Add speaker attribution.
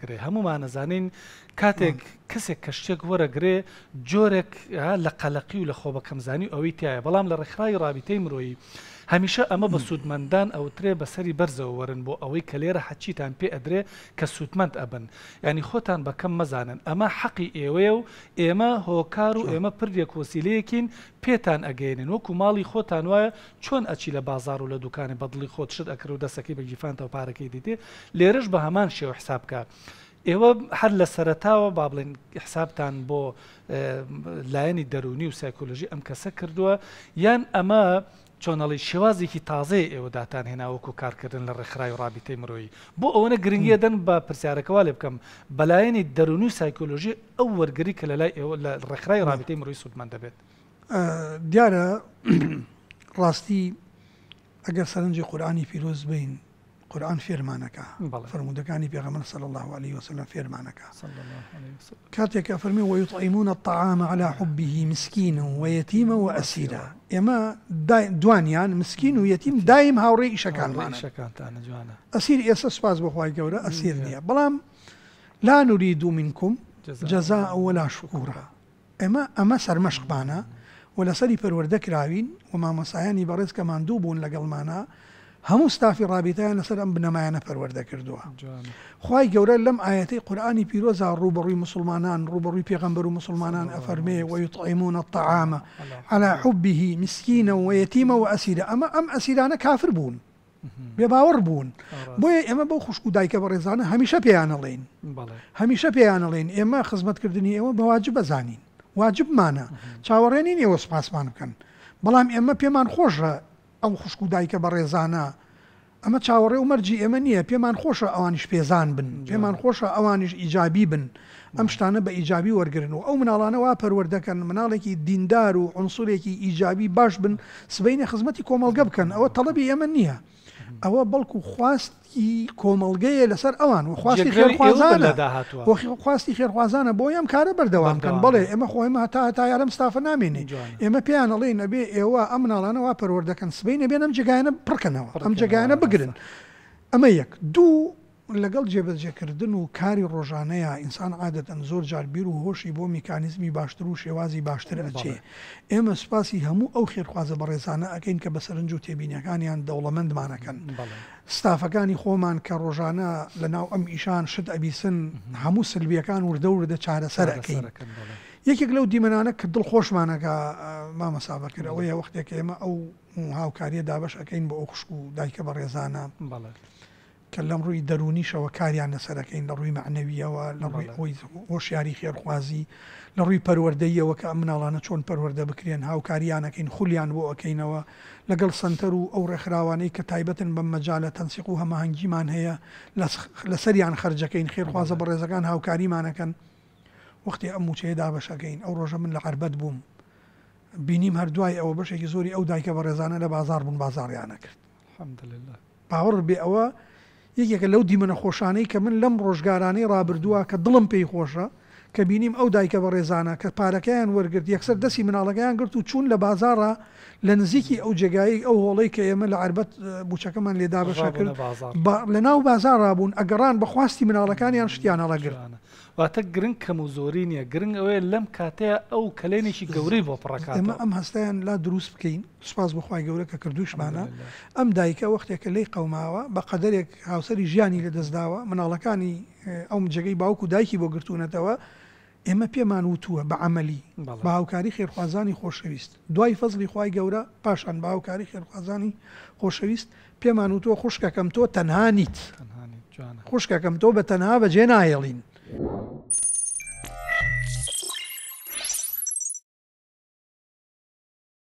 Speaker 1: گرێ هەمومان نەزانین کاتێک کەسێک کە شتێک وەرەگرێ جۆرێک لە قەلەقی و لە خۆبەکەمزانی ئەوەی تایە بەڵام لە ڕێکخرای رابطەی مرۆیی هەمیشە ئەمە بە سوودمەندان ئەوترێ بەسەری بەرزەوە وەرن بۆ ئەوەی کە لێرە حەچیتان پێ ئەدرێ کە سوودمەند ئەبن ینی خۆتان بەکەم مەزانن ئەمە حەقی ئێوەیە و ئێمە هۆکار و ئێمە پردێک وسیلەیەکین پێتان ئەگەێنن وەکو ماڵی خۆتان وایە چۆن ئەچی لە بازار و لە دوکانی بەدڵی خۆت شت ئەکر و دەسەکەی بە گیفانتەوە پارەکەی دیتێ لێرەش بە هەمان شێوە حسابکە. ئێوە هەر لە سەرتاوە با بڵێن حسابتان بۆ لایەنی دەرونی و سایکۆلژی ئەم کەسە کردووە یان ئەمە چۆنەڵی شێوازێکی تازەی ئێوەداتان هێناوەکو کارکردن لە ڕێکخرای ڕابیتەی مرۆیی بۆ ئەوەنە گرنگە دەن بە پرسیارەکەوا لێ بکەم بەلایەنی دەرونی و سایکۆلۆژی ئەو وەرگری کە لە لای ئێوە لە ڕێکخرای ڕابیتەی مرۆی سوودمان دەبێت
Speaker 2: دیارە ڕاستی ئەگەر سەرنجی قورآانی پیرۆز بین قورآن فێرمانەکە فرمودەکانی پێغەمەن صلى الله عليه وسلم فێرمانەکە کاتێکە فەرمی وەیطعیمونە الطعام على حبه مسكينا ويتيما وأسيرا ئێمە دوانیان مسکین و یەتیم دایم هاوڕێ ئیشەکانمان شەکانتانە جوانە ئەسیر ئێستا سپاس بخوای گەورە ئەسیر نییە بەڵام لا نوری دوومینکم جەزا ئەوە لا شکوڕە ئێمە ئەمە سەرمەشقبانە و لەسەری پەروەەردە کراوین و مامەسایانی بەڕێز کەمان دوو بوون لەگەڵمانە هەموو ستافی ڕابیتیان لەسەر ئەم بنەمایانە پەروەەردە کردووە خی گەورە لەم ئاەتی قورآانی پیرۆزا ڕوبڕووی مسلمانان ڕوبڕووی پێغمبەر و مسلمانان ئەفەرمێ وەیطعیمونە تەعاامە على حبه مسکینە و یەتیمە و ئەسیرە ئەمە ئەم ئەسیرانە کافر بوون بێ باوەڕ بوون بۆیە ئێمە بەو خوشک و دایکە بە ڕێزانە هەمیشە پێیانەڵێن هەمیشە پێیانەڵێن ئێمە خزمەتکردنی ئێوە بەواجب بەزانین واجبمانە چاوەڕێنین ئێوە سپاسمان بکەن بەڵام ئێمە پێمان خۆشە ئەو خوشک و دایکە بە ڕێزانە ئەمە چاوەڕێ و مەرجی ئێمە نییە پێمان خۆشە ئەوانش پێزان بن پێمان خۆشە ئەوانش ئیجابی بن ئەم شتانە بە ئیجابی وەرگن و ئەو مناڵانەوە پەروەردەکەن مناڵێکی دیندار و عنسورێکی ئیجابی باش بن سبینە خزمەتی کۆمەلگە بکەن ئەوە تەڵەبی ئێمە نییە. ئەوە بەڵکو خواستی کۆمەلگەیە لەسەر ئەوان و خواستی خێرخوازانە خواستی خێرخوازانە بۆ ئەم کارە بەردەوام بکەن بڵێ ئێمە خۆیمە هەتا تا یارم ستافە نامێنێ ئێمە پێیان ئەڵێ نەبێ ئێوە ئەم ناڵانەوە پەروەردەکەن سبەی نەبێن ئەم جگایانە پڕکەنەوە ئەم جگایانە بگرن ئەمە یەک دوو لەگەڵ جێبەجێکردن و کاری ڕۆژانەیە ئینسان عادەتەن زۆر جاربیر و هۆشی بۆ میکانیزمی باشتر و شێوازی باشتر ئەچێ ئێمە سوپاسی هەموو ئەو خێرخوازە بە ڕێزانە ئەەکەین کە بە سەرنج و تێبینیەکانیان دەوڵەمەندمانەکەن ستافەکانی خۆمان کە ڕۆژانە لە ناو ئەم ئیشان شت ئەبیسن هەموو سلبیەکان وردەوردە چارەسەرەکەین. یەکێک لەو دیمەانە کە دڵ خۆشمانەکە مامەسابەکرد ئەوەیە وەختێک ئێمە ئەو هاوکاریە دابش ئەەکەین بۆ ئەو خوشک و دایکە بە ڕێزانە بەڵێت. کە لەم ڕووی دەرونیشەوە کاریان لەسەرەکەین لە ڕووی معنەویەوە لە ڕووی ئەوی هۆشیاری خێرخوازی لە ڕووی پەروەەردەیەوە کە مناڵانە چۆن پەروەەردە بکرێن هاوکاریانەکەین خولیان بۆ ئەەکەینەوە لەگەڵ سنتەر و ئەو ڕێکخراوانەی کە تایبەتن بە مەجاالە تەنسیق و هەماهنگگیمان هەیە لەسەریان خرجەکەین خێرخوازە بە ڕێزەکان هاوکاریمانەکەن وەختی ئەم موچەیە دابشەکەین ئەو ڕۆژە من لە عربەت بووم بینیم هەردوای ئەوە بەشێکی زۆری ئەو دایکە بە ڕێزانە لە بازار بوون بازاریانە کرد باوەڕ بێ ئەوە یەکێکە لەو دیمەنە خۆشانەی کە من لەم ڕۆژگارانەی ڕابردووە کە دڵم پێی خۆشە کە بینیم ئەو دایکە بە ڕێزانە کە پارەکەیان وەرگرت یەکسەر دەستی مناڵەکەیان گرت و چوون لە بازارە لە نزیکی ئەو جێگایی ئەو هۆڵی کە ئێمە لە عربەت بچەکەمان لێدا بەشا کرد لە ناو بازار ڕابوون ئەگەڕان بەخواستی مناڵەکانیان
Speaker 1: شتیانەڵەگرانە واتە گرنگ کەم و زۆری نییە گرنگ ئەوەیە لەم کاتەیە ئەو کلێنێکی گەورەی بۆ پڕەکان ئمە ئەم
Speaker 2: هەستیان لا دروست بکەین سوپاس بخوای گەورە کە کردوشمانە ئەم دایکە وەختێکە لی قەوماوە بە قەدرێک هاوسری ژیانی لە دەستداوە مناڵەکانی ئەم جگەی باوکو دایکی بۆ گرتوونەتەوە ئێمە پێمان وتووە بە عملی باهاوکاری خێرخوازانی خۆشەویست دوای فەزلی خی گەورە پاشان باهاوکاری خێرخوازانی خۆشەویست پێمان وتۆ خوشکەکەم تۆ تەنهانیت خوشکەکەم تۆ بە تەنها بەجێ
Speaker 1: نایەڵین